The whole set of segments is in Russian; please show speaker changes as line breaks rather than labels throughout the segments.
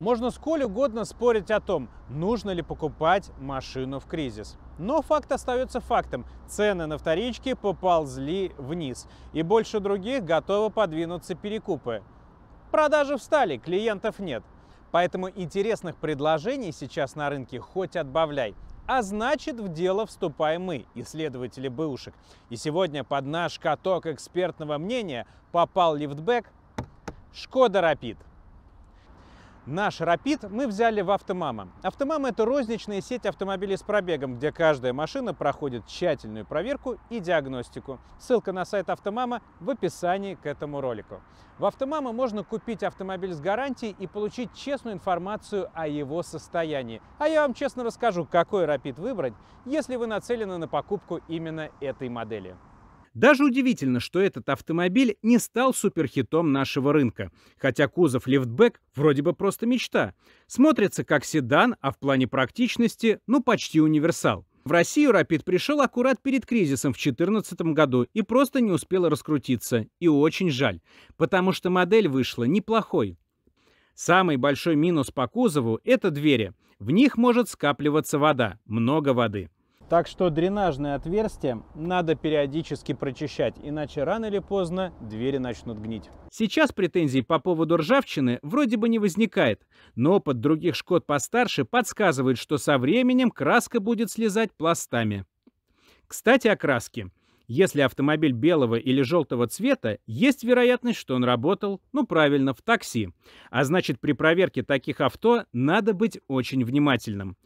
Можно сколь угодно спорить о том, нужно ли покупать машину в кризис. Но факт остается фактом. Цены на вторички поползли вниз. И больше других готовы подвинуться перекупы. Продажи встали, клиентов нет. Поэтому интересных предложений сейчас на рынке хоть отбавляй. А значит, в дело вступаем мы, исследователи бэушек. И сегодня под наш каток экспертного мнения попал лифтбэк Шкода Рапид. Наш Рапид мы взяли в Автомама. Автомама – это розничная сеть автомобилей с пробегом, где каждая машина проходит тщательную проверку и диагностику. Ссылка на сайт Автомама в описании к этому ролику. В Автомама можно купить автомобиль с гарантией и получить честную информацию о его состоянии. А я вам честно расскажу, какой Рапид выбрать, если вы нацелены на покупку именно этой модели. Даже удивительно, что этот автомобиль не стал суперхитом нашего рынка, хотя кузов лифтбэк вроде бы просто мечта. Смотрится как седан, а в плане практичности, ну почти универсал. В Россию «Рапид» пришел аккурат перед кризисом в 2014 году и просто не успел раскрутиться. И очень жаль, потому что модель вышла неплохой. Самый большой минус по кузову – это двери. В них может скапливаться вода, много воды. Так что дренажные отверстия надо периодически прочищать, иначе рано или поздно двери начнут гнить. Сейчас претензий по поводу ржавчины вроде бы не возникает, но опыт других Шкод постарше подсказывает, что со временем краска будет слезать пластами. Кстати, о краске. Если автомобиль белого или желтого цвета, есть вероятность, что он работал, ну правильно, в такси. А значит, при проверке таких авто надо быть очень внимательным.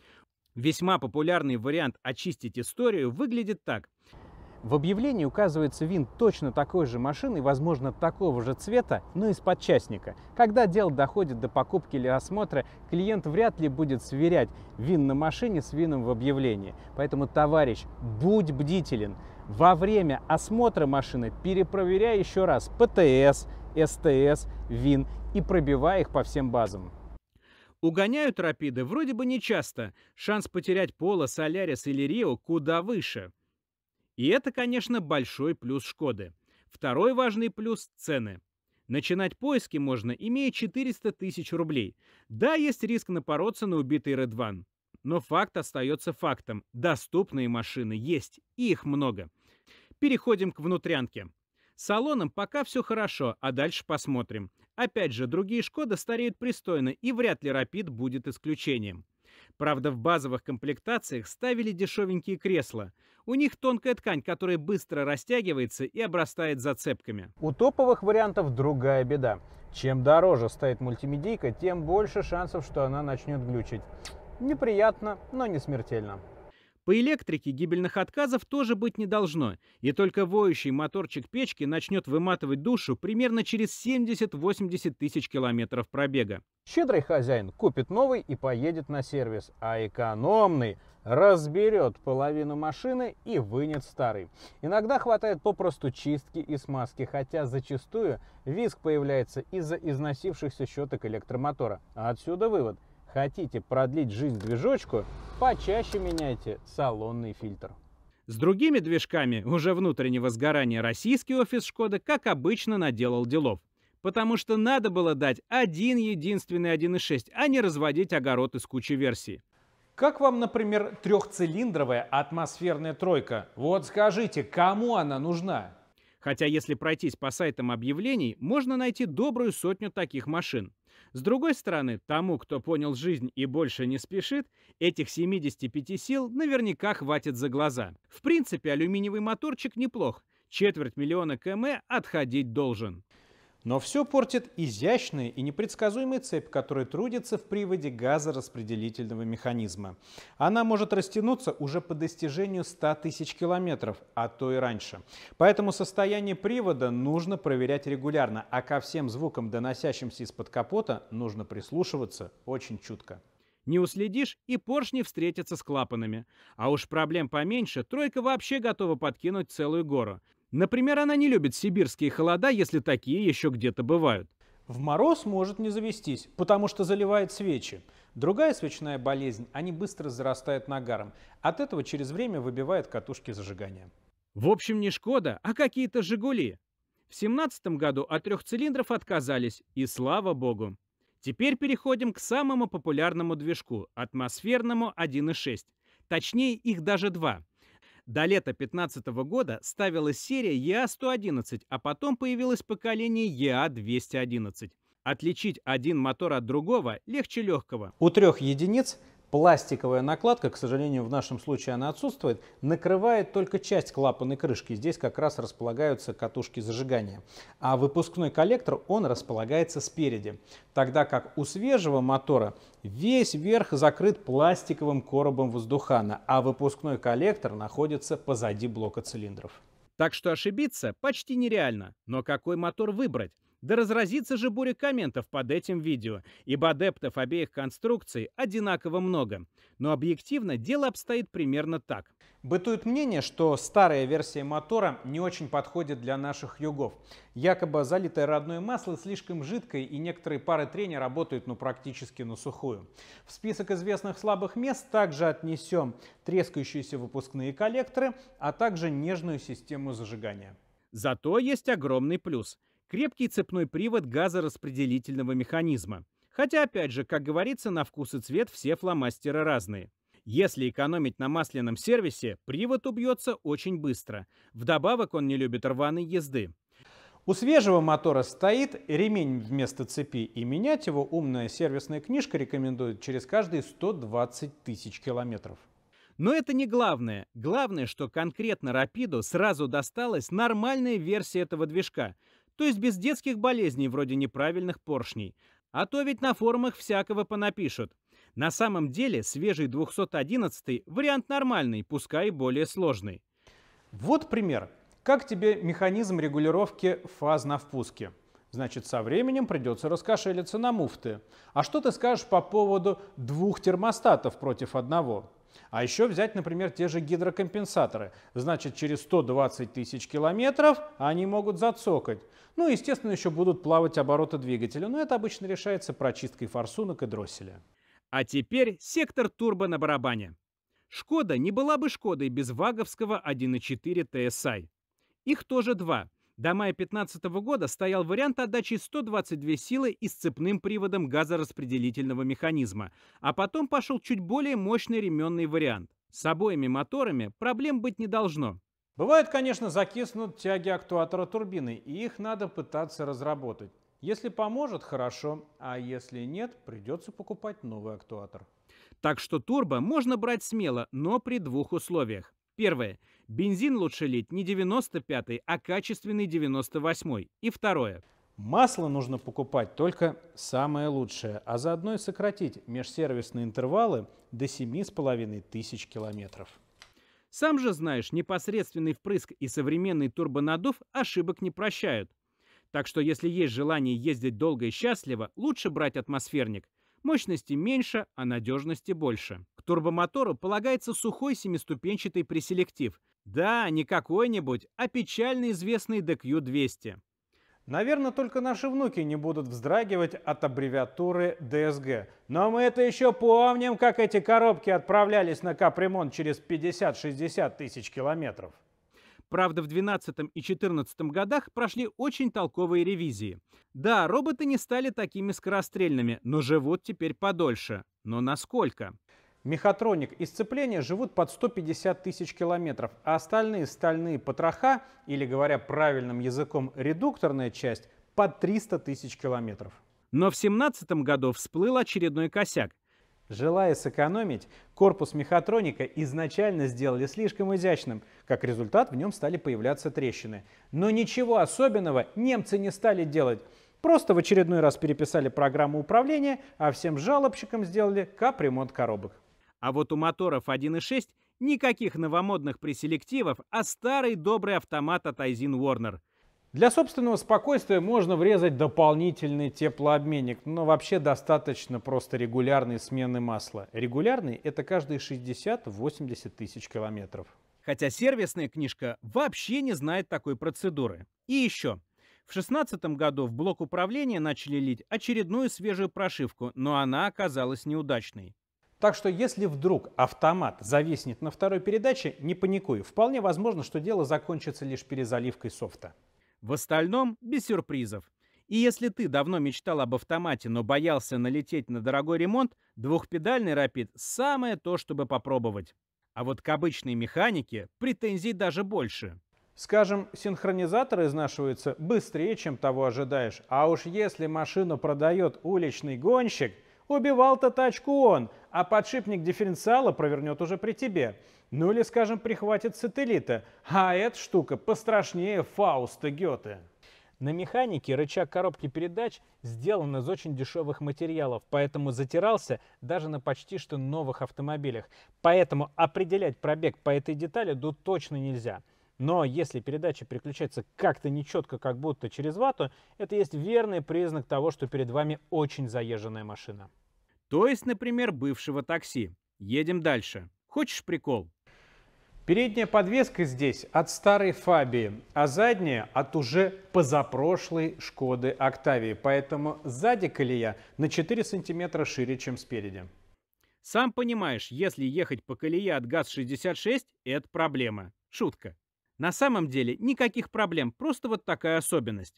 Весьма популярный вариант «очистить историю» выглядит так. В объявлении указывается вин точно такой же машины, возможно, такого же цвета, но из подчастника. Когда дело доходит до покупки или осмотра, клиент вряд ли будет сверять вин на машине с вином в объявлении. Поэтому, товарищ, будь бдителен. Во время осмотра машины перепроверяй еще раз ПТС, СТС, ВИН и пробивай их по всем базам. Угоняют рапиды вроде бы нечасто, шанс потерять Пола, Солярис или Рио куда выше. И это, конечно, большой плюс Шкоды. Второй важный плюс – цены. Начинать поиски можно, имея 400 тысяч рублей. Да, есть риск напороться на убитый Редван. Но факт остается фактом. Доступные машины есть, и их много. Переходим к внутрянке. С салоном пока все хорошо, а дальше посмотрим. Опять же, другие «Шкода» стареют пристойно, и вряд ли «Рапид» будет исключением. Правда, в базовых комплектациях ставили дешевенькие кресла. У них тонкая ткань, которая быстро растягивается и обрастает зацепками. У топовых вариантов другая беда. Чем дороже стоит мультимедийка, тем больше шансов, что она начнет глючить. Неприятно, но не смертельно. По электрике гибельных отказов тоже быть не должно, и только воющий моторчик печки начнет выматывать душу примерно через 70-80 тысяч километров пробега. Щедрый хозяин купит новый и поедет на сервис, а экономный разберет половину машины и вынет старый. Иногда хватает попросту чистки и смазки, хотя зачастую виск появляется из-за износившихся щеток электромотора. отсюда вывод – Хотите продлить жизнь движочку, почаще меняйте салонный фильтр. С другими движками уже внутреннего сгорания российский офис Шкода, как обычно, наделал делов. Потому что надо было дать один единственный 1.6, а не разводить огород из кучи версий. Как вам, например, трехцилиндровая атмосферная тройка? Вот скажите, кому она нужна? Хотя если пройтись по сайтам объявлений, можно найти добрую сотню таких машин. С другой стороны, тому, кто понял жизнь и больше не спешит, этих 75 сил наверняка хватит за глаза. В принципе, алюминиевый моторчик неплох, четверть миллиона км отходить должен. Но все портит изящная и непредсказуемая цепь, которая трудится в приводе газораспределительного механизма. Она может растянуться уже по достижению 100 тысяч километров, а то и раньше. Поэтому состояние привода нужно проверять регулярно, а ко всем звукам, доносящимся из-под капота, нужно прислушиваться очень чутко. Не уследишь, и поршни встретятся с клапанами. А уж проблем поменьше, тройка вообще готова подкинуть целую гору. Например, она не любит сибирские холода, если такие еще где-то бывают. В мороз может не завестись, потому что заливает свечи. Другая свечная болезнь, они быстро зарастают нагаром. От этого через время выбивает катушки зажигания. В общем, не «Шкода», а какие-то «Жигули». В семнадцатом году от трех цилиндров отказались, и слава богу. Теперь переходим к самому популярному движку – атмосферному 1.6. Точнее, их даже два – до лета 2015 года ставилась серия EA-111, а, а потом появилось поколение EA-211. А Отличить один мотор от другого легче легкого. У трех единиц Пластиковая накладка, к сожалению, в нашем случае она отсутствует, накрывает только часть клапанной крышки. Здесь как раз располагаются катушки зажигания. А выпускной коллектор, он располагается спереди. Тогда как у свежего мотора весь верх закрыт пластиковым коробом воздухана, а выпускной коллектор находится позади блока цилиндров. Так что ошибиться почти нереально. Но какой мотор выбрать? Да разразится же буря комментов под этим видео, ибо адептов обеих конструкций одинаково много. Но объективно дело обстоит примерно так. Бытует мнение, что старая версия мотора не очень подходит для наших югов. Якобы залитое родное масло слишком жидкое и некоторые пары трения работают ну практически на сухую. В список известных слабых мест также отнесем трескающиеся выпускные коллекторы, а также нежную систему зажигания. Зато есть огромный плюс – крепкий цепной привод газораспределительного механизма. Хотя, опять же, как говорится, на вкус и цвет все фломастеры разные. Если экономить на масляном сервисе, привод убьется очень быстро. Вдобавок он не любит рваной езды. У свежего мотора стоит ремень вместо цепи, и менять его умная сервисная книжка рекомендует через каждые 120 тысяч километров. Но это не главное. Главное, что конкретно Рапиду сразу досталась нормальная версия этого движка. То есть без детских болезней вроде неправильных поршней. А то ведь на форумах всякого понапишут. На самом деле свежий 211 вариант нормальный, пускай и более сложный. Вот пример. Как тебе механизм регулировки фаз на впуске? Значит, со временем придется раскошелиться на муфты. А что ты скажешь по поводу двух термостатов против одного? А еще взять, например, те же гидрокомпенсаторы. Значит, через 120 тысяч километров они могут зацокать. Ну, естественно, еще будут плавать обороты двигателя, но это обычно решается прочисткой форсунок и дросселя. А теперь сектор турбо на барабане. «Шкода» не была бы «Шкодой» без ваговского 1.4 TSI. Их тоже два до мая 2015 года стоял вариант отдачи 122 силы и с цепным приводом газораспределительного механизма, а потом пошел чуть более мощный ременный вариант. С обоими моторами проблем быть не должно. Бывают, конечно, закиснут тяги актуатора турбины, и их надо пытаться разработать. Если поможет, хорошо, а если нет, придется покупать новый актуатор. Так что турбо можно брать смело, но при двух условиях. Первое. Бензин лучше лить не 95-й, а качественный 98-й. И второе. Масло нужно покупать только самое лучшее, а заодно и сократить межсервисные интервалы до 7,5 тысяч километров. Сам же знаешь, непосредственный впрыск и современный турбонаддув ошибок не прощают. Так что если есть желание ездить долго и счастливо, лучше брать атмосферник. Мощности меньше, а надежности больше. К турбомотору полагается сухой семиступенчатый преселектив. Да, не какой-нибудь, а печально известный DQ200. Наверное, только наши внуки не будут вздрагивать от аббревиатуры ДСГ. Но мы это еще помним, как эти коробки отправлялись на капремонт через 50-60 тысяч километров. Правда, в 12 и 14 годах прошли очень толковые ревизии. Да, роботы не стали такими скорострельными, но живут теперь подольше. Но насколько? Мехатроник и сцепление живут под 150 тысяч километров, а остальные стальные потроха, или говоря правильным языком, редукторная часть, под 300 тысяч километров. Но в 2017 году всплыл очередной косяк. Желая сэкономить, корпус мехатроника изначально сделали слишком изящным. Как результат, в нем стали появляться трещины. Но ничего особенного немцы не стали делать. Просто в очередной раз переписали программу управления, а всем жалобщикам сделали капремонт коробок. А вот у моторов 1.6 никаких новомодных преселективов, а старый добрый автомат от Айзин Warner – для собственного спокойствия можно врезать дополнительный теплообменник, но вообще достаточно просто регулярной смены масла. Регулярный – это каждые 60-80 тысяч километров. Хотя сервисная книжка вообще не знает такой процедуры. И еще. В 2016 году в блок управления начали лить очередную свежую прошивку, но она оказалась неудачной. Так что если вдруг автомат зависнет на второй передаче, не паникуй. Вполне возможно, что дело закончится лишь перезаливкой софта. В остальном без сюрпризов. И если ты давно мечтал об автомате, но боялся налететь на дорогой ремонт, двухпедальный Rapid – самое то, чтобы попробовать. А вот к обычной механике претензий даже больше. Скажем, синхронизатор изнашивается быстрее, чем того ожидаешь. А уж если машину продает уличный гонщик – Убивал-то тачку он, а подшипник дифференциала провернет уже при тебе. Ну или, скажем, прихватит сателлита, а эта штука пострашнее Фауста Гёте. На механике рычаг коробки передач сделан из очень дешевых материалов, поэтому затирался даже на почти что новых автомобилях. Поэтому определять пробег по этой детали тут точно нельзя. Но если передача переключается как-то нечетко, как будто через вату, это есть верный признак того, что перед вами очень заезженная машина. То есть, например, бывшего такси. Едем дальше. Хочешь прикол? Передняя подвеска здесь от старой Фабии, а задняя от уже позапрошлой Шкоды Октавии. Поэтому сзади колея на 4 сантиметра шире, чем спереди. Сам понимаешь, если ехать по колее от ГАЗ-66, это проблема. Шутка. На самом деле никаких проблем, просто вот такая особенность.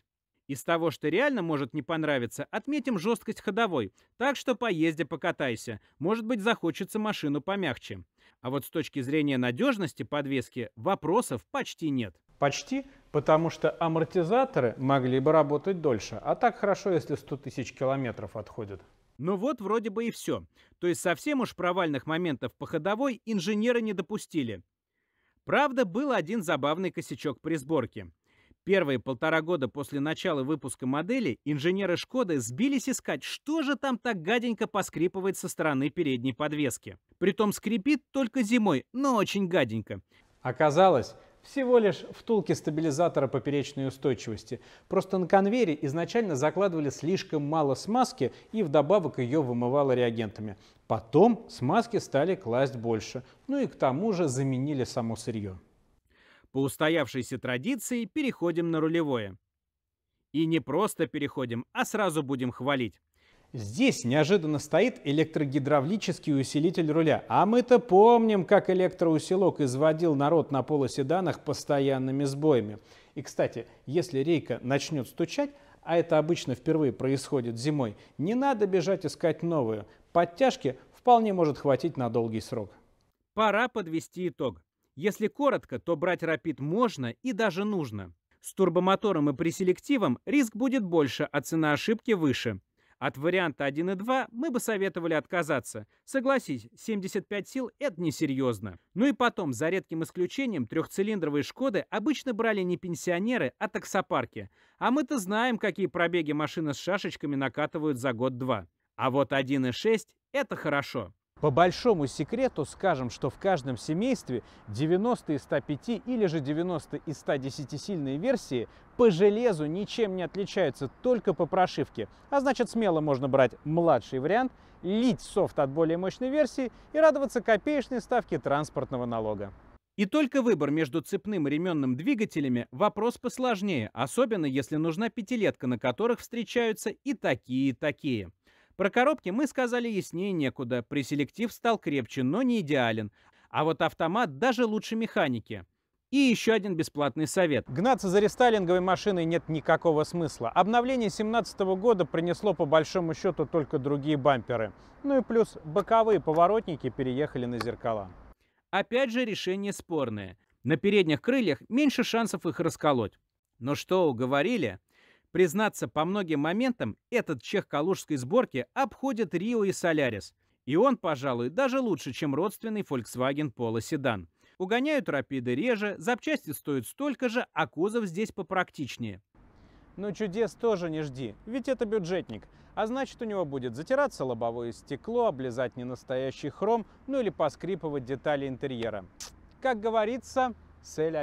Из того, что реально может не понравиться, отметим жесткость ходовой, так что по езде покатайся, может быть захочется машину помягче. А вот с точки зрения надежности подвески вопросов почти нет. Почти, потому что амортизаторы могли бы работать дольше, а так хорошо, если 100 тысяч километров отходят. Ну вот вроде бы и все. То есть совсем уж провальных моментов по ходовой инженеры не допустили. Правда, был один забавный косячок при сборке. Первые полтора года после начала выпуска модели инженеры «Шкоды» сбились искать, что же там так гаденько поскрипывает со стороны передней подвески. Притом скрипит только зимой, но очень гаденько. Оказалось, всего лишь втулки стабилизатора поперечной устойчивости. Просто на конвейере изначально закладывали слишком мало смазки и вдобавок ее вымывало реагентами. Потом смазки стали класть больше, ну и к тому же заменили само сырье. По устоявшейся традиции переходим на рулевое. И не просто переходим, а сразу будем хвалить. Здесь неожиданно стоит электрогидравлический усилитель руля. А мы-то помним, как электроусилок изводил народ на полосе данных постоянными сбоями. И, кстати, если рейка начнет стучать, а это обычно впервые происходит зимой, не надо бежать искать новую. Подтяжки вполне может хватить на долгий срок. Пора подвести итог. Если коротко, то брать рапид можно и даже нужно. С турбомотором и преселективом риск будет больше, а цена ошибки выше. От варианта 1 и 2 мы бы советовали отказаться. Согласись, 75 сил – это несерьезно. Ну и потом, за редким исключением, трехцилиндровые «Шкоды» обычно брали не пенсионеры, а таксопарки. А мы-то знаем, какие пробеги машины с шашечками накатывают за год-два. А вот 1.6 – это хорошо. По большому секрету скажем, что в каждом семействе 90 из 105 или же 90 из 110 сильные версии по железу ничем не отличаются, только по прошивке. А значит смело можно брать младший вариант, лить софт от более мощной версии и радоваться копеечной ставке транспортного налога. И только выбор между цепным и ременным двигателями – вопрос посложнее, особенно если нужна пятилетка, на которых встречаются и такие, и такие. Про коробки мы сказали яснее некуда, преселектив стал крепче, но не идеален. А вот автомат даже лучше механики. И еще один бесплатный совет. Гнаться за рестайлинговой машиной нет никакого смысла. Обновление 2017 года принесло по большому счету только другие бамперы. Ну и плюс боковые поворотники переехали на зеркала. Опять же решение спорное. На передних крыльях меньше шансов их расколоть. Но что уговорили? Признаться, по многим моментам этот чех калужской сборки обходит Рио и Солярис. И он, пожалуй, даже лучше, чем родственный Volkswagen Polo седан. Угоняют рапиды реже, запчасти стоят столько же, а кузов здесь попрактичнее. Но чудес тоже не жди, ведь это бюджетник. А значит, у него будет затираться лобовое стекло, облизать ненастоящий хром, ну или поскрипывать детали интерьера. Как говорится, сель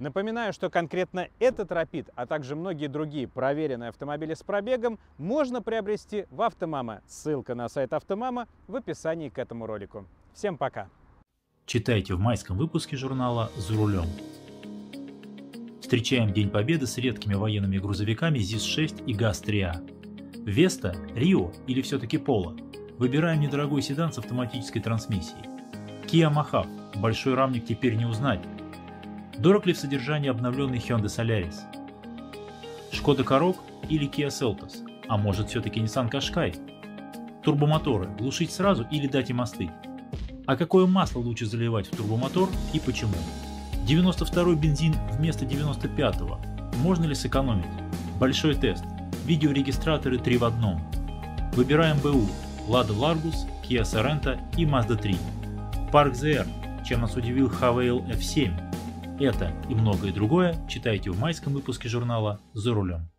Напоминаю, что конкретно этот «Рапид», а также многие другие проверенные автомобили с пробегом можно приобрести в «Автомама». Ссылка на сайт «Автомама» в описании к этому ролику. Всем пока!
Читайте в майском выпуске журнала «За рулем». Встречаем День Победы с редкими военными грузовиками ЗИС-6 и ГАЗ-3А. Веста, Рио или все-таки Поло. Выбираем недорогой седан с автоматической трансмиссией. Kia Mahav. Большой рамник теперь не узнать. Дорог ли в содержании обновленный Hyundai Solaris? Шкода Корок или Kia Seltos? А может все-таки Nissan Qashqai? Турбомоторы глушить сразу или дать им остыть? А какое масло лучше заливать в турбомотор и почему? 92 бензин вместо 95-го. Можно ли сэкономить? Большой тест. Видеорегистраторы 3 в одном. Выбираем БУ. Lada Largus, Kia Sorento и Mazda 3. Park ZR, чем нас удивил Havail F7 это и многое другое читайте в майском выпуске журнала «За рулем».